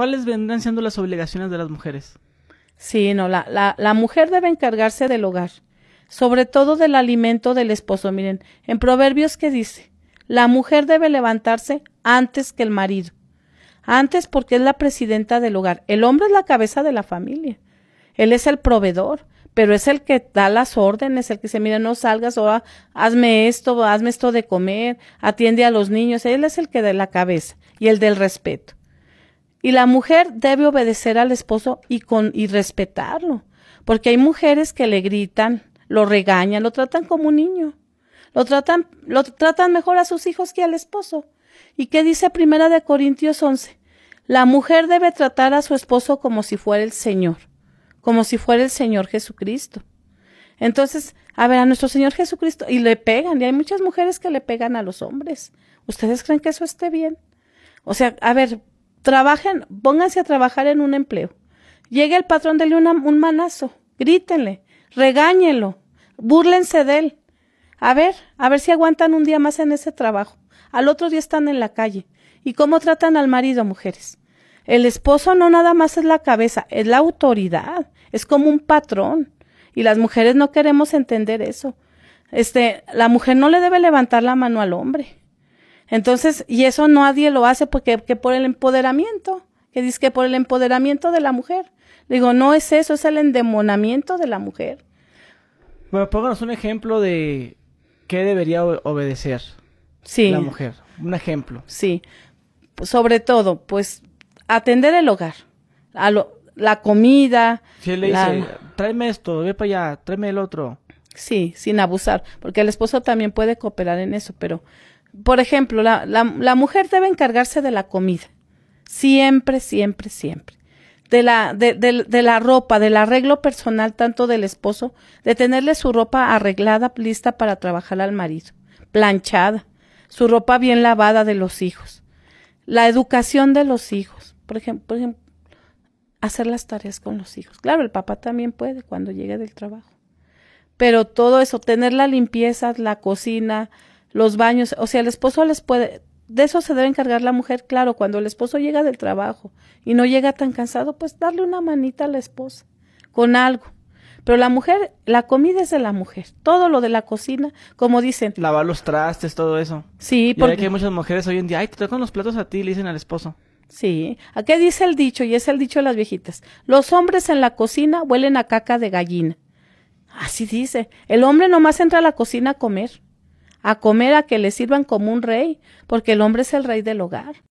¿cuáles vendrán siendo las obligaciones de las mujeres? Sí, no, la, la, mujer debe encargarse del hogar, sobre todo del alimento del esposo. Miren, en Proverbios que dice, la mujer debe levantarse antes que el marido, antes porque es la presidenta del hogar. El hombre es la cabeza de la familia, él es el proveedor, pero es el que da las órdenes, el que se mira, no salgas o hazme esto, hazme esto de comer, atiende a los niños, él es el que da la cabeza y el del respeto. Y la mujer debe obedecer al esposo y, con, y respetarlo, porque hay mujeres que le gritan, lo regañan, lo tratan como un niño, lo tratan, lo tratan mejor a sus hijos que al esposo. ¿Y qué dice Primera de Corintios 11? La mujer debe tratar a su esposo como si fuera el Señor, como si fuera el Señor Jesucristo. Entonces, a ver, a nuestro Señor Jesucristo, y le pegan, y hay muchas mujeres que le pegan a los hombres. ¿Ustedes creen que eso esté bien? O sea, a ver, Trabajen, pónganse a trabajar en un empleo. Llega el patrón, de una, un manazo, grítenle, regáñelo, búrlense de él. A ver, a ver si aguantan un día más en ese trabajo. Al otro día están en la calle. ¿Y cómo tratan al marido, mujeres? El esposo no nada más es la cabeza, es la autoridad, es como un patrón. Y las mujeres no queremos entender eso. Este, la mujer no le debe levantar la mano al hombre. Entonces, y eso nadie lo hace porque que por el empoderamiento, que dice que por el empoderamiento de la mujer. Digo, no es eso, es el endemonamiento de la mujer. Bueno, pónganos un ejemplo de qué debería obedecer sí. la mujer. Un ejemplo. Sí. Sobre todo, pues atender el hogar, a la comida. Si él le dice, tráeme esto, ve para allá, tráeme el otro. Sí, sin abusar, porque el esposo también puede cooperar en eso, pero por ejemplo, la, la, mujer debe encargarse de la comida. Siempre, siempre, siempre. De la, de, de, de la ropa, del arreglo personal tanto del esposo, de tenerle su ropa arreglada, lista para trabajar al marido, planchada, su ropa bien lavada de los hijos, la educación de los hijos, por ejemplo, por ejemplo hacer las tareas con los hijos. Claro, el papá también puede cuando llegue del trabajo. Pero todo eso, tener la limpieza, la cocina, los baños, o sea, el esposo les puede, de eso se debe encargar la mujer, claro, cuando el esposo llega del trabajo y no llega tan cansado, pues darle una manita a la esposa con algo. Pero la mujer, la comida es de la mujer, todo lo de la cocina, como dicen. Lavar los trastes, todo eso. Sí, porque... hay muchas mujeres hoy en día, ay, te tocan los platos a ti, le dicen al esposo. Sí, ¿a qué dice el dicho? Y es el dicho de las viejitas. Los hombres en la cocina huelen a caca de gallina. Así dice. El hombre nomás entra a la cocina a comer a comer a que le sirvan como un rey, porque el hombre es el rey del hogar.